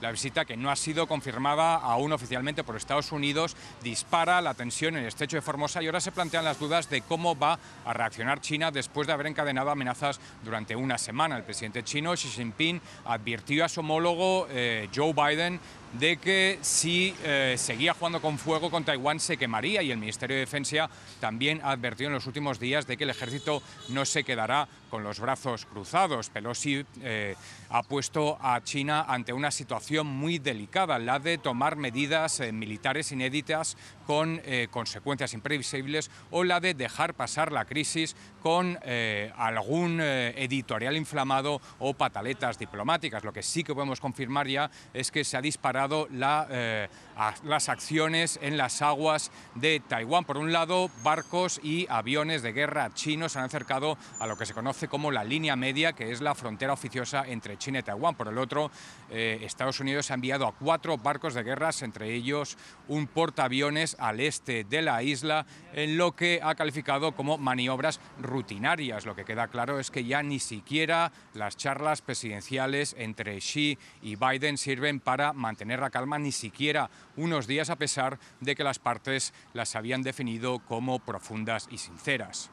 La visita, que no ha sido confirmada aún oficialmente por Estados Unidos, dispara la tensión en el estrecho de Formosa y ahora se plantean las dudas de cómo va a reaccionar China después de haber encadenado amenazas durante una semana. El presidente chino Xi Jinping advirtió a su homólogo eh, Joe Biden de que si eh, seguía jugando con fuego con Taiwán se quemaría y el Ministerio de Defensa también ha en los últimos días de que el ejército no se quedará con los brazos cruzados. Pelosi eh, ha puesto a China ante una situación muy delicada, la de tomar medidas eh, militares inéditas con eh, consecuencias imprevisibles o la de dejar pasar la crisis con algún editorial inflamado o pataletas diplomáticas. Lo que sí que podemos confirmar ya es que se ha disparado la, eh, las acciones en las aguas de Taiwán. Por un lado, barcos y aviones de guerra chinos han acercado a lo que se conoce como la línea media, que es la frontera oficiosa entre China y Taiwán. Por el otro, eh, Estados Unidos ha enviado a cuatro barcos de guerra, entre ellos un portaaviones al este de la isla, en lo que ha calificado como maniobras rutinarias. Lo que queda claro es que ya ni siquiera las charlas presidenciales entre Xi y Biden sirven para mantener calma ni siquiera unos días a pesar de que las partes las habían definido como profundas y sinceras.